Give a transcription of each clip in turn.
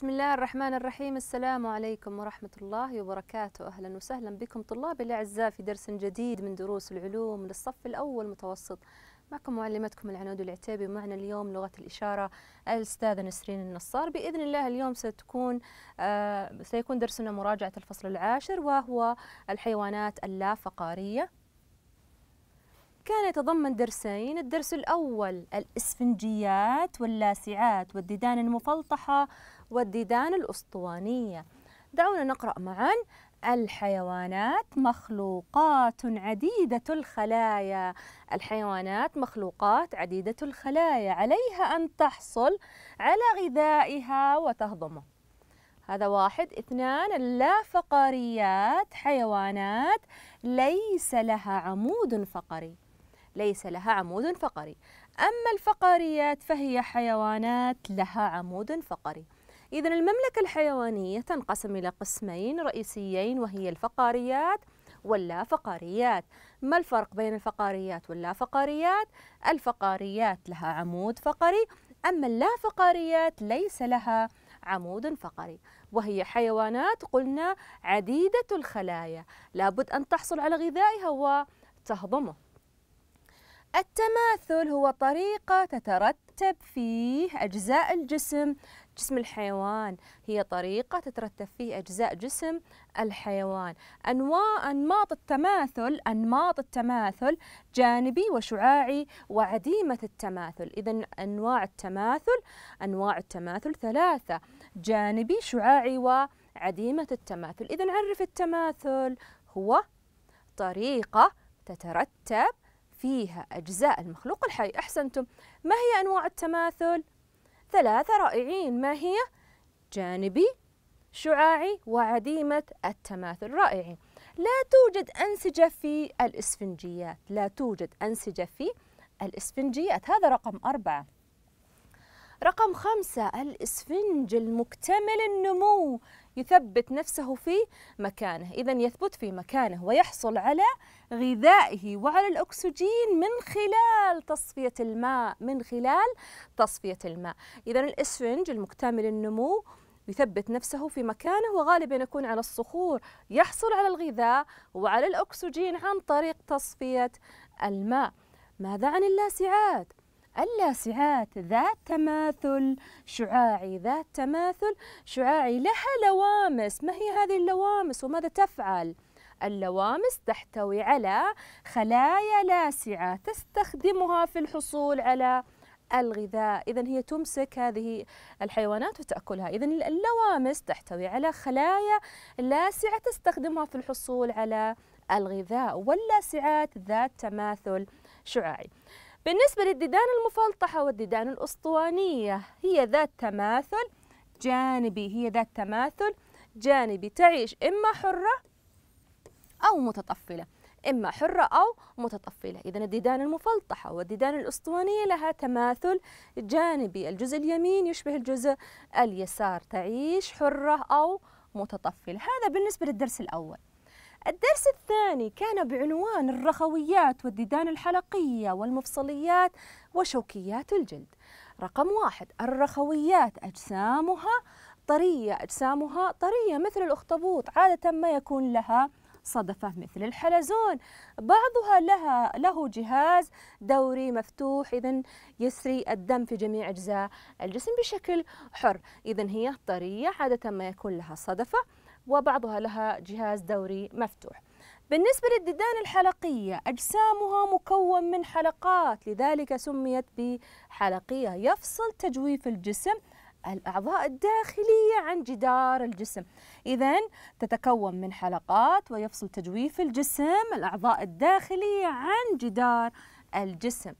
بسم الله الرحمن الرحيم السلام عليكم ورحمة الله وبركاته أهلا وسهلا بكم طلابي الأعزاء في درس جديد من دروس العلوم للصف الأول متوسط معكم معلمتكم العنود العتيبي ومعنا اليوم لغة الإشارة الأستاذة نسرين النصار بإذن الله اليوم ستكون آه سيكون درسنا مراجعة الفصل العاشر وهو الحيوانات اللافقارية كان يتضمن درسين الدرس الأول الإسفنجيات واللاسعات والديدان المفلطحة والديدان الأسطوانية دعونا نقرأ معا الحيوانات مخلوقات عديدة الخلايا الحيوانات مخلوقات عديدة الخلايا عليها أن تحصل على غذائها وتهضمه هذا واحد اثنان اللافقريات حيوانات ليس لها عمود فقري ليس لها عمود فقري أما الفقريات فهي حيوانات لها عمود فقري إذا المملكة الحيوانية تنقسم إلى قسمين رئيسيين وهي الفقاريات واللا فقاريات ما الفرق بين الفقاريات واللا فقاريات الفقاريات لها عمود فقري أما اللا فقاريات ليس لها عمود فقري وهي حيوانات قلنا عديدة الخلايا لابد أن تحصل على غذائها وتهضمه التماثل هو طريقة تترتب فيه أجزاء الجسم جسم الحيوان هي طريقة تترتب فيه أجزاء جسم الحيوان أنواع أنماط التماثل أنماط التماثل جانبي وشعاعي وعديمة التماثل إذا أنواع التماثل أنواع التماثل ثلاثة جانبي شعاعي وعديمة التماثل إذا عرف التماثل هو طريقة تترتب فيها أجزاء المخلوق الحي أحسنتم ما هي أنواع التماثل؟ ثلاثة رائعين ما هي؟ جانبي شعاعي وعديمة التماثل رائعين لا توجد أنسجة في الإسفنجيات لا توجد أنسجة في الإسفنجيات هذا رقم أربعة رقم خمسة الإسفنج المكتمل النمو يثبت نفسه في مكانه إذا يثبت في مكانه ويحصل على غذائه وعلى الأكسجين من خلال تصفية الماء من خلال تصفية الماء إذا الإسفنج المكتمل النمو يثبت نفسه في مكانه وغالبا يكون على الصخور يحصل على الغذاء وعلى الأكسجين عن طريق تصفية الماء ماذا عن اللاسعات؟ اللاسعات ذات تماثل شعاعي ذات تماثل شعاعي لها لوامس ما هي هذه اللوامس وماذا تفعل؟ اللوامس تحتوي على خلايا لاسعة تستخدمها في الحصول على الغذاء إذا هي تمسك هذه الحيوانات وتأكلها إذا اللوامس تحتوي على خلايا لاسعة تستخدمها في الحصول على الغذاء واللاسعات ذات تماثل شعاعي بالنسبة للديدان المفلطحة والديدان الأسطوانية هي ذات تماثل جانبي هي ذات تماثل جانبي تعيش إما حرة أو متطفلة إما حرة أو متطفلة إذا الديدان المفلطحة والديدان الأسطوانية لها تماثل جانبي الجزء اليمين يشبه الجزء اليسار تعيش حرة أو متطفلة هذا بالنسبة للدرس الأول الدرس الثاني كان بعنوان الرخويات والديدان الحلقية والمفصليات وشوكيات الجلد رقم واحد الرخويات أجسامها طرية أجسامها طرية مثل الأخطبوط عادة ما يكون لها صدفة مثل الحلزون بعضها لها له جهاز دوري مفتوح إذا يسري الدم في جميع أجزاء الجسم بشكل حر إذا هي طرية عادة ما يكون لها صدفة وبعضها لها جهاز دوري مفتوح بالنسبة للديدان الحلقية أجسامها مكون من حلقات لذلك سميت بحلقية يفصل تجويف الجسم الأعضاء الداخلية عن جدار الجسم إذا تتكون من حلقات ويفصل تجويف الجسم الأعضاء الداخلية عن جدار الجسم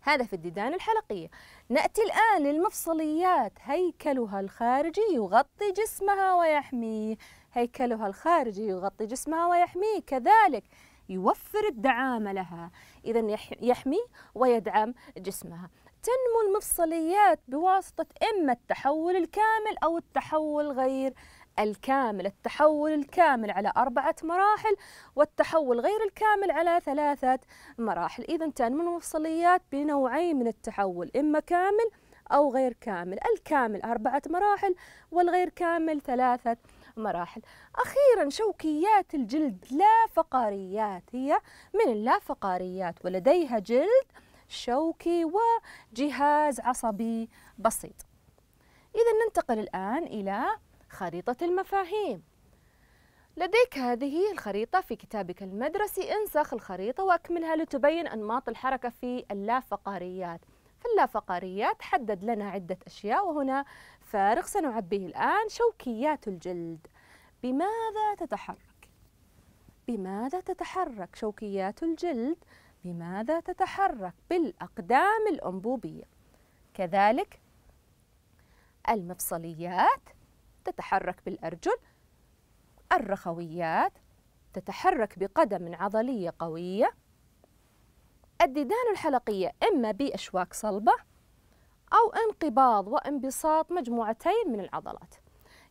هذا في الديدان الحلقية نأتي الآن للمفصليات هيكلها الخارجي يغطي جسمها ويحميه هيكلها الخارجي يغطي جسمها ويحميه كذلك يوفر الدعامة لها إذا يحمي ويدعم جسمها تنمو المفصليات بواسطة إما التحول الكامل أو التحول غير الكامل التحول الكامل على أربعة مراحل والتحول غير الكامل على ثلاثة مراحل إذا من المفصليات بنوعين من التحول إما كامل أو غير كامل الكامل أربعة مراحل والغير كامل ثلاثة مراحل أخيرا شوكيات الجلد لا فقاريات هي من فقاريات ولديها جلد شوكي وجهاز عصبي بسيط إذا ننتقل الآن إلى خريطة المفاهيم لديك هذه الخريطة في كتابك المدرسي انسخ الخريطة وأكملها لتبين أنماط الحركة في اللافقاريات في اللافقاريات حدد لنا عدة أشياء وهنا فارغ سنعبيه الآن شوكيات الجلد بماذا تتحرك؟ بماذا تتحرك شوكيات الجلد؟ بماذا تتحرك؟ بالأقدام الأنبوبية كذلك المفصليات تتحرك بالأرجل الرخويات تتحرك بقدم عضلية قوية الديدان الحلقية إما بأشواك صلبة أو انقباض وانبساط مجموعتين من العضلات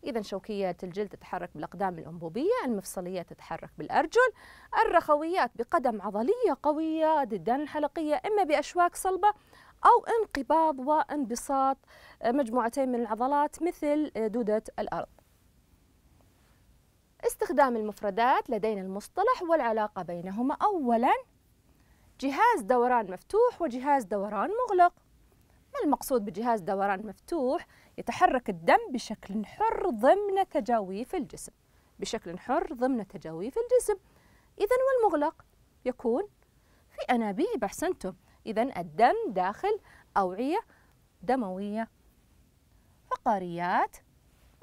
إذا شوكيات الجلد تتحرك بالأقدام الأنبوبية، المفصليات تتحرك بالأرجل، الرخويات بقدم عضلية قوية، الديدان الحلقية إما بأشواك صلبة أو انقباض وانبساط آه، مجموعتين من العضلات مثل آه، دودة الأرض استخدام المفردات لدينا المصطلح والعلاقة بينهما أولاً جهاز دوران مفتوح وجهاز دوران مغلق ما المقصود بجهاز دوران مفتوح؟ يتحرك الدم بشكل حر ضمن تجاويف الجسم بشكل حر ضمن تجاويف الجسم إذا والمغلق يكون في أنابيب أحسنتم إذا الدم داخل أوعية دموية فقريات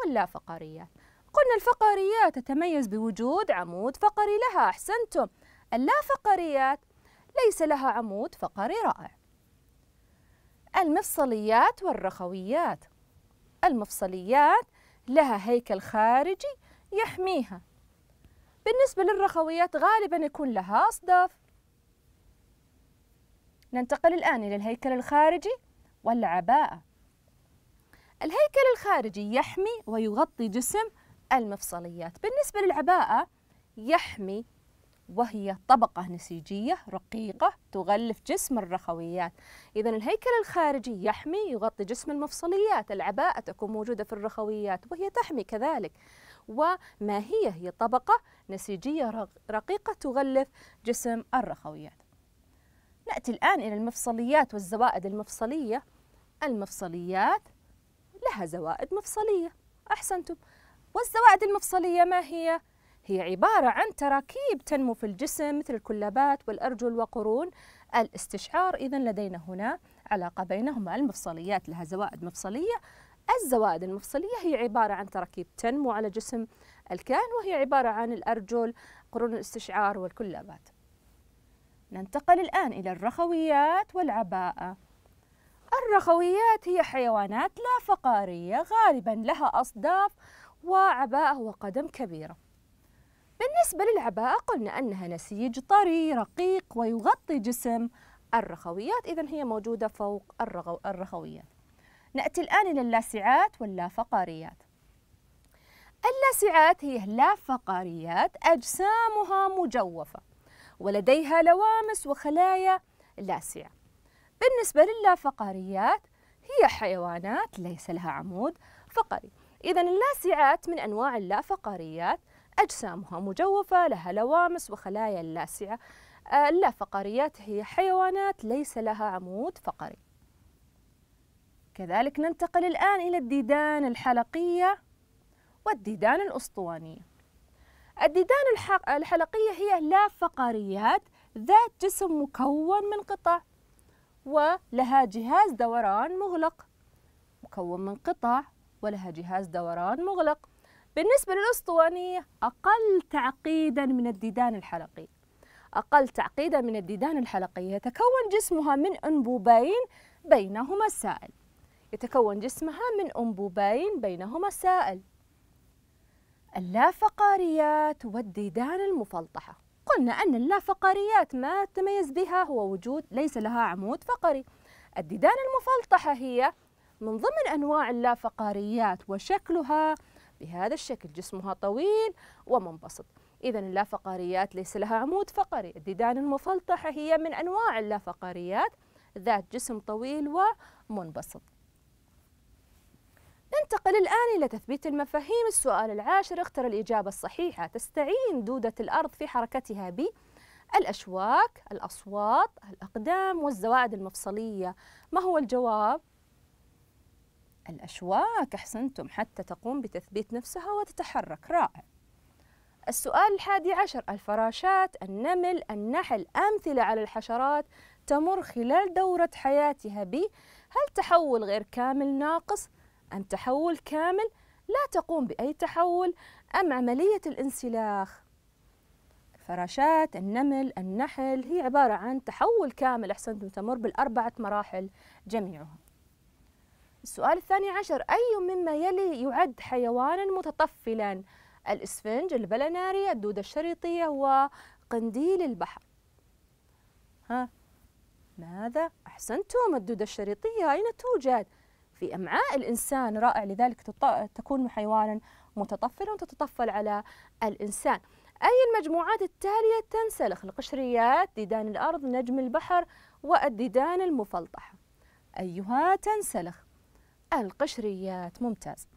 ولا فقريات قلنا الفقريات تتميز بوجود عمود فقري لها أحسنتم اللا فقريات ليس لها عمود فقري رائع المفصليات والرخويات المفصليات لها هيكل خارجي يحميها بالنسبة للرخويات غالبا يكون لها أصداف ننتقل الآن إلى الهيكل الخارجي والعباءة الهيكل الخارجي يحمي ويغطي جسم المفصليات بالنسبة للعباءة يحمي وهي طبقة نسيجية رقيقة تغلف جسم الرخويات إذا الهيكل الخارجي يحمي يغطي جسم المفصليات العباءة تكون موجودة في الرخويات وهي تحمي كذلك وما هي هي طبقة نسيجية رقيقة تغلف جسم الرخويات نأتي الآن إلى المفصليات والزوائد المفصلية المفصليات لها زوائد مفصلية أحسنتم والزوائد المفصلية ما هي؟ هي عبارة عن تراكيب تنمو في الجسم مثل الكلابات والأرجل وقرون الاستشعار إذا لدينا هنا علاقة بينهما المفصليات لها زوائد مفصلية الزوائد المفصلية هي عبارة عن تراكيب تنمو على جسم الكائن وهي عبارة عن الأرجل قرون الاستشعار والكلابات ننتقل الآن إلى الرخويات والعباءة الرخويات هي حيوانات لا فقارية غالبا لها أصداف وعباءة وقدم كبيرة بالنسبة للعباءة قلنا أنها نسيج طري رقيق ويغطي جسم الرخويات إذا هي موجودة فوق الرغو الرخويات نأتي الآن إلى اللاسعات واللافقاريات اللاسعات هي اللافقاريات أجسامها مجوفة ولديها لوامس وخلايا لاسعة بالنسبة للافقاريات هي حيوانات ليس لها عمود فقري إذا اللاسعات من أنواع اللافقاريات أجسامها مجوفة لها لوامس وخلايا لاسعة آه، اللافقاريات هي حيوانات ليس لها عمود فقري كذلك ننتقل الآن إلى الديدان الحلقية والديدان الأسطوانية الديدان الحلقية هي لا فقريات ذات جسم مكون من قطع ولها جهاز دوران مغلق مكون من قطع ولها جهاز دوران مغلق بالنسبة للأسطوانية أقل تعقيدا من الديدان الحلقي أقل تعقيدا من الديدان الحلقي يتكون جسمها من أنبوبين بينهما سائل يتكون جسمها من أنبوبين بينهما سائل اللافقاريات والديدان المفلطحة قلنا أن اللافقاريات ما تميز بها هو وجود ليس لها عمود فقري الديدان المفلطحة هي من ضمن أنواع اللافقاريات وشكلها بهذا الشكل جسمها طويل ومنبسط إذا اللافقاريات ليس لها عمود فقري الديدان المفلطحة هي من أنواع اللافقاريات ذات جسم طويل ومنبسط ننتقل الآن إلى تثبيت المفاهيم السؤال العاشر اختر الإجابة الصحيحة تستعين دودة الأرض في حركتها ب الأشواك الأصوات الأقدام والزوائد المفصلية ما هو الجواب؟ الأشواك أحسنتم حتى تقوم بتثبيت نفسها وتتحرك رائع السؤال الحادي عشر الفراشات النمل النحل أمثلة على الحشرات تمر خلال دورة حياتها ب هل تحول غير كامل ناقص؟ أم تحول كامل لا تقوم بأي تحول أم عملية الانسلاخ الفراشات، النمل، النحل هي عبارة عن تحول كامل أحسنتم تمر بالأربعة مراحل جميعها السؤال الثاني عشر أي مما يلي يعد حيوانا متطفلا الإسفنج، البلنارية، الدودة الشريطية وقنديل البحر ها ماذا؟ أحسنتم الدودة الشريطية أين توجد؟ في أمعاء الإنسان رائع لذلك تكون حيوانا متطفلا وتتطفل على الإنسان أي المجموعات التالية تنسلخ القشريات ديدان الأرض نجم البحر والديدان المفلطحة أيها تنسلخ القشريات ممتاز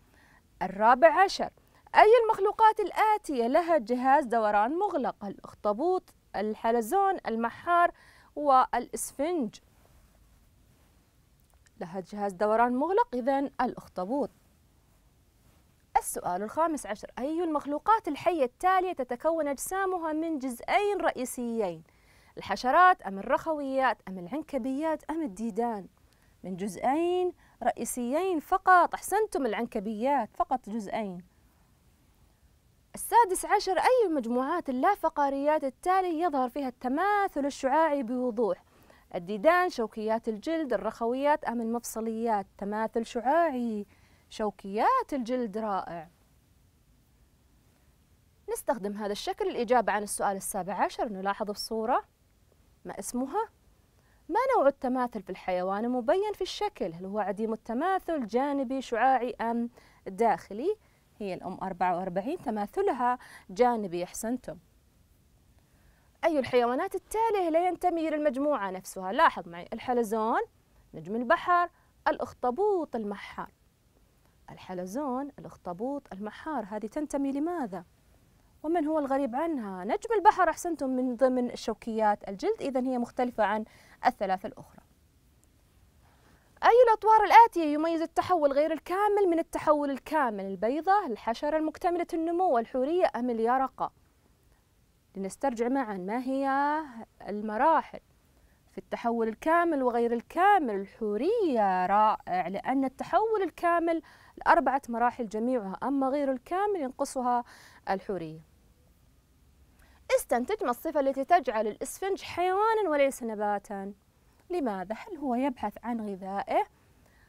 الرابع عشر أي المخلوقات الآتية لها جهاز دوران مغلق الأخطبوط الحلزون المحار والإسفنج لها جهاز دوران مغلق إذا الأخطبوط السؤال الخامس عشر أي المخلوقات الحية التالية تتكون أجسامها من جزئين رئيسيين الحشرات أم الرخويات أم العنكبيات أم الديدان من جزئين رئيسيين فقط أحسنتم العنكبيات فقط جزئين السادس عشر أي المجموعات اللافقاريات التالي يظهر فيها التماثل الشعاعي بوضوح الديدان شوكيات الجلد الرخويات أم المفصليات تماثل شعاعي شوكيات الجلد رائع نستخدم هذا الشكل الإجابة عن السؤال السابع عشر نلاحظ الصورة ما اسمها؟ ما نوع التماثل في الحيوان المبين في الشكل؟ هل هو عديم التماثل جانبي شعاعي أم داخلي؟ هي الأم 44 تماثلها جانبي أحسنتم أي الحيوانات التالية لا ينتمي للمجموعة نفسها لاحظ معي الحلزون نجم البحر الأخطبوط المحار الحلزون الأخطبوط المحار هذه تنتمي لماذا؟ ومن هو الغريب عنها؟ نجم البحر أحسنتم من ضمن شوكيات الجلد إذا هي مختلفة عن الثلاثة الأخرى أي الأطوار الآتية يميز التحول غير الكامل من التحول الكامل البيضة الحشرة المكتملة النمو الحورية أم اليرقة؟ لنسترجع معا ما هي المراحل في التحول الكامل وغير الكامل الحورية رائع لأن التحول الكامل الأربعة مراحل جميعها أما غير الكامل ينقصها الحورية استنتج ما الصفة التي تجعل الإسفنج حيوانا وليس نباتا لماذا؟ هل هو يبحث عن غذائه؟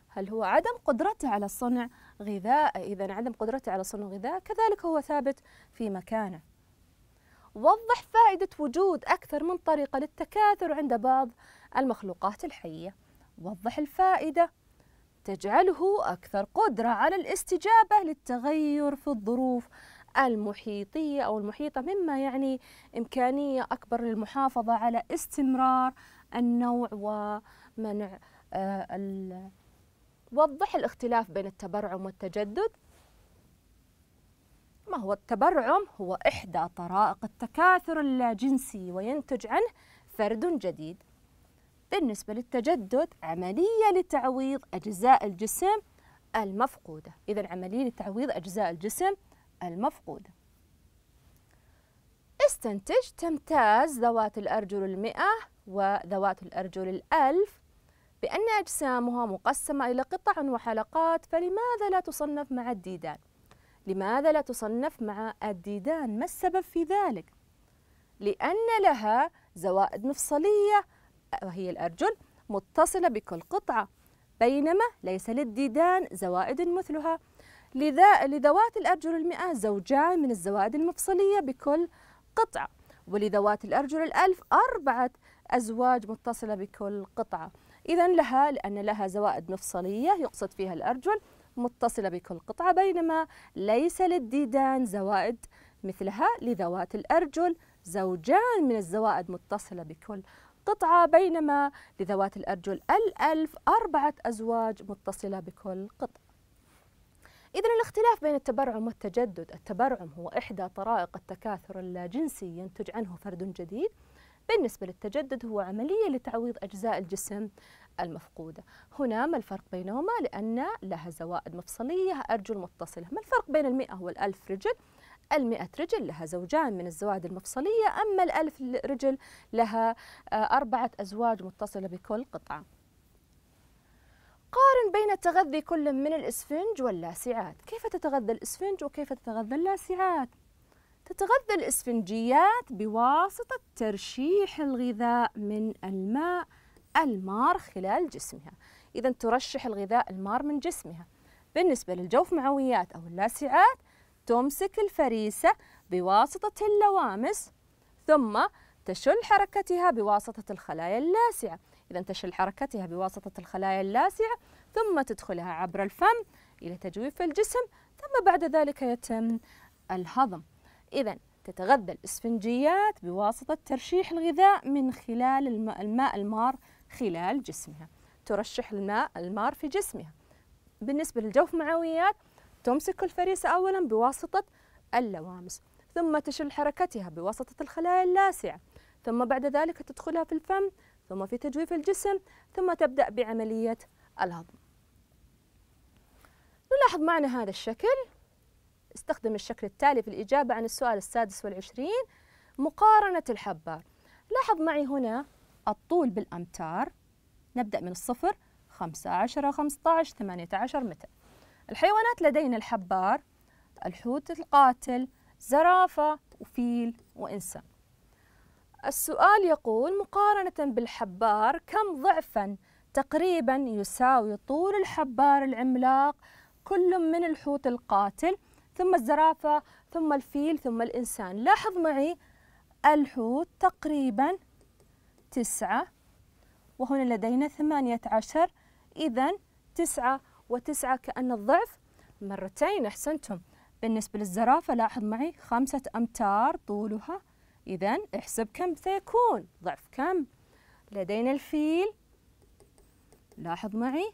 هل هو عدم قدرته على صنع غذاء؟ إذا عدم قدرته على صنع غذاء كذلك هو ثابت في مكانه وضح فائدة وجود أكثر من طريقة للتكاثر عند بعض المخلوقات الحية وضح الفائدة تجعله أكثر قدرة على الاستجابة للتغير في الظروف المحيطية أو المحيطة مما يعني إمكانية أكبر للمحافظة على استمرار النوع ومنع آه، وضح الاختلاف بين التبرعم والتجدد ما هو التبرعم هو إحدى طرائق التكاثر اللاجنسي وينتج عنه فرد جديد بالنسبة للتجدد عملية لتعويض أجزاء الجسم المفقودة إذا عملية لتعويض أجزاء الجسم المفقودة استنتج تمتاز ذوات الأرجل المئة وذوات الأرجل الألف بأن أجسامها مقسمة إلى قطع وحلقات فلماذا لا تصنف مع الديدان؟ لماذا لا تصنف مع الديدان ما السبب في ذلك لأن لها زوائد مفصلية وهي الأرجل متصلة بكل قطعة بينما ليس للديدان زوائد مثلها لذا لذوات الأرجل المئة زوجان من الزوائد المفصلية بكل قطعة ولذوات الأرجل الألف أربعة أزواج متصلة بكل قطعة إذا لها لأن لها زوائد مفصلية يقصد فيها الأرجل متصلة بكل قطعة بينما ليس للديدان زوائد مثلها لذوات الأرجل زوجان من الزوائد متصلة بكل قطعة بينما لذوات الأرجل الألف أربعة أزواج متصلة بكل قطعة إذا الاختلاف بين التبرعم والتجدد التبرعم هو إحدى طرائق التكاثر اللاجنسي ينتج عنه فرد جديد بالنسبة للتجدد هو عملية لتعويض أجزاء الجسم المفقودة هنا ما الفرق بينهما لأن لها زوائد مفصلية أرجل متصلة ما الفرق بين المئة والألف رجل المئة رجل لها زوجان من الزوائد المفصلية أما الألف رجل لها آه، أربعة أزواج متصلة بكل قطعة قارن بين تغذي كل من الإسفنج واللاسعات كيف تتغذى الإسفنج وكيف تتغذى اللاسعات تتغذى الإسفنجيات بواسطة ترشيح الغذاء من الماء المار خلال جسمها إذا ترشح الغذاء المار من جسمها بالنسبة للجوف معويات أو اللاسعات تمسك الفريسة بواسطة اللوامس ثم تشل حركتها بواسطة الخلايا اللاسعة إذا تشل حركتها بواسطة الخلايا اللاسعة ثم تدخلها عبر الفم إلى تجويف الجسم ثم بعد ذلك يتم الهضم إذا تتغذى الإسفنجيات بواسطة ترشيح الغذاء من خلال الماء المار خلال جسمها ترشح الماء المار في جسمها بالنسبة للجوف معويات تمسك الفريسة أولا بواسطة اللوامس ثم تشل حركتها بواسطة الخلايا اللاسعة ثم بعد ذلك تدخلها في الفم ثم في تجويف الجسم ثم تبدأ بعملية الهضم نلاحظ معنا هذا الشكل استخدم الشكل التالي في الإجابة عن السؤال السادس والعشرين مقارنة الحبار لاحظ معي هنا الطول بالأمتار نبدأ من الصفر خمسة عشر ثمانية عشر متر الحيوانات لدينا الحبار الحوت القاتل زرافة وفيل وإنسان السؤال يقول مقارنة بالحبار كم ضعفا تقريبا يساوي طول الحبار العملاق كل من الحوت القاتل ثم الزرافة ثم الفيل ثم الإنسان لاحظ معي الحوت تقريبا تسعة وهنا لدينا ثمانية عشر إذا تسعة وتسعة كأن الضعف مرتين أحسنتم بالنسبة للزرافة لاحظ معي خمسة أمتار طولها إذا احسب كم سيكون ضعف كم لدينا الفيل لاحظ معي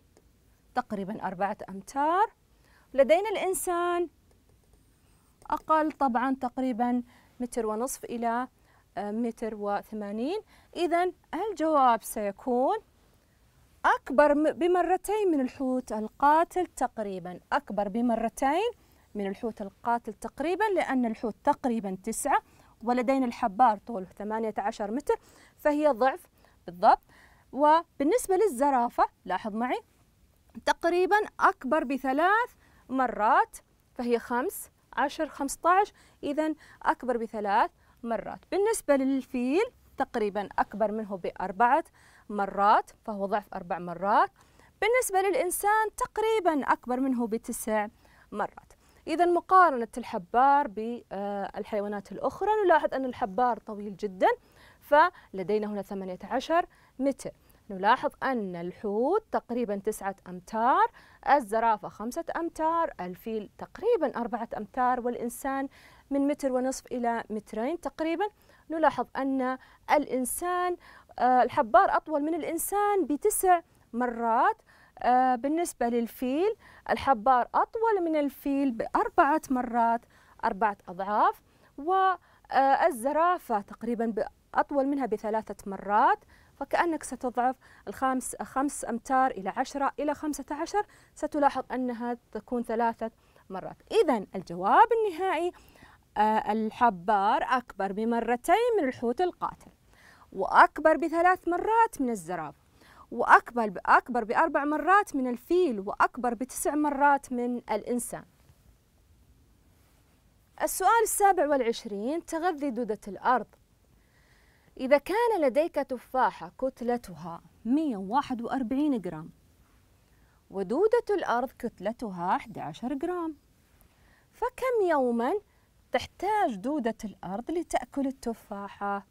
تقريبا أربعة أمتار لدينا الإنسان أقل طبعا تقريبا متر ونصف إلى متر وثمانين إذا الجواب سيكون أكبر بمرتين من الحوت القاتل تقريبا أكبر بمرتين من الحوت القاتل تقريبا لأن الحوت تقريبا تسعة ولدينا الحبار طوله 18 متر فهي ضعف بالضبط وبالنسبة للزرافة لاحظ معي تقريبا أكبر بثلاث مرات فهي خمس عشر خمسة عشر إذا أكبر بثلاث مرات بالنسبة للفيل تقريبا أكبر منه بأربعة مرات فهو ضعف أربع مرات بالنسبة للإنسان تقريبا أكبر منه بتسع مرات إذا مقارنة الحبار بالحيوانات آه، الأخرى نلاحظ أن الحبار طويل جدا فلدينا هنا 18 متر نلاحظ أن الحوت تقريبا تسعة أمتار الزرافة خمسة أمتار الفيل تقريبا أربعة أمتار والإنسان من متر ونصف إلى مترين تقريبا نلاحظ أن الإنسان آه، الحبار أطول من الإنسان بتسع مرات آه، بالنسبة للفيل الحبار أطول من الفيل بأربعة مرات أربعة أضعاف والزرافة آه، تقريبا أطول منها بثلاثة مرات فكأنك ستضعف الخمس خمس أمتار إلى عشرة إلى خمسة عشر ستلاحظ أنها تكون ثلاثة مرات إذا الجواب النهائي آه، الحبار أكبر بمرتين من الحوت القاتل وأكبر بثلاث مرات من الزراب وأكبر بأكبر بأربع مرات من الفيل وأكبر بتسع مرات من الإنسان السؤال السابع والعشرين تغذي دودة الأرض إذا كان لديك تفاحة كتلتها 141 جرام ودودة الأرض كتلتها 11 جرام فكم يوما تحتاج دودة الأرض لتأكل التفاحة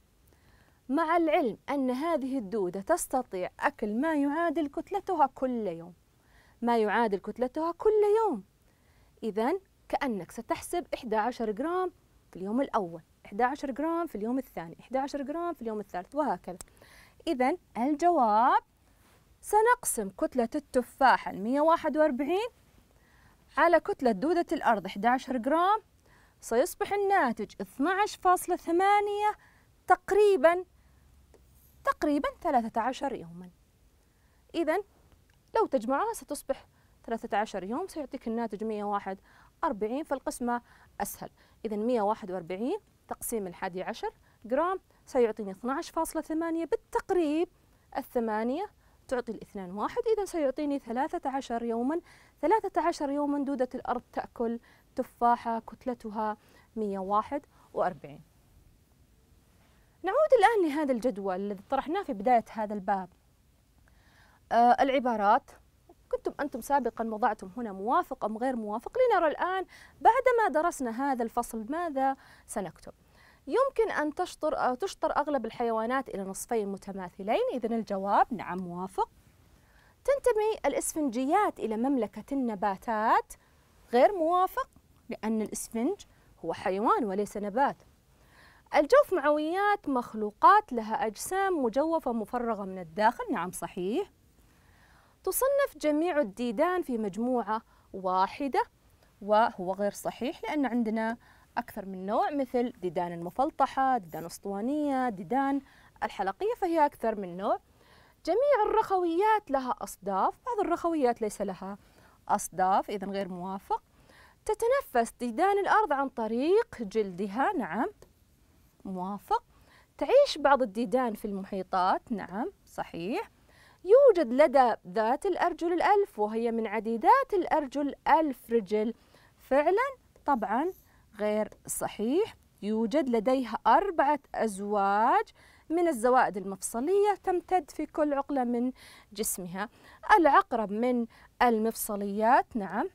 مع العلم أن هذه الدودة تستطيع أكل ما يعادل كتلتها كل يوم ما يعادل كتلتها كل يوم إذا كأنك ستحسب 11 جرام في اليوم الأول 11 جرام في اليوم الثاني 11 جرام في اليوم الثالث وهكذا إذا الجواب سنقسم كتلة التفاحة 141 على كتلة دودة الأرض 11 جرام سيصبح الناتج 12.8 تقريبا تقريبا 13 يوما إذا لو تجمعها ستصبح 13 يوم سيعطيك الناتج 141 فالقسمة أسهل إذا 141 تقسيم الحادي عشر جرام سيعطيني 12.8 بالتقريب الثمانية تعطي الاثنان واحد إذا سيعطيني 13 يوما 13 يوما دودة الأرض تأكل تفاحة كتلتها 141 نعود الآن لهذا الجدول الذي طرحناه في بداية هذا الباب آه العبارات كنتم أنتم سابقا وضعتم هنا موافق أم غير موافق لنرى الآن بعدما درسنا هذا الفصل ماذا سنكتب يمكن أن تشطر أو آه، تشطر أغلب الحيوانات إلى نصفين متماثلين إذا الجواب نعم موافق تنتمي الإسفنجيات إلى مملكة النباتات غير موافق لأن الإسفنج هو حيوان وليس نبات الجوف معويات مخلوقات لها أجسام مجوفة مفرغة من الداخل نعم صحيح تصنف جميع الديدان في مجموعة واحدة وهو غير صحيح لأن عندنا أكثر من نوع مثل ديدان المفلطحة ديدان أسطوانية ديدان الحلقية فهي أكثر من نوع جميع الرخويات لها أصداف بعض الرخويات ليس لها أصداف إذا غير موافق تتنفس ديدان الأرض عن طريق جلدها نعم موافق تعيش بعض الديدان في المحيطات نعم صحيح يوجد لدى ذات الأرجل الألف وهي من عديدات الأرجل ألف رجل فعلا طبعا غير صحيح يوجد لديها أربعة أزواج من الزوائد المفصلية تمتد في كل عقلة من جسمها العقرب من المفصليات نعم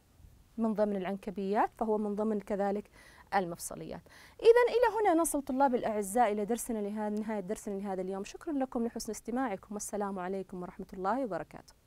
من ضمن العنكبيات فهو من ضمن كذلك المفصليات إذا إلى هنا نصل طلاب الأعزاء إلى درسنا لهذا نهاية درسنا لهذا اليوم شكرا لكم لحسن استماعكم والسلام عليكم ورحمة الله وبركاته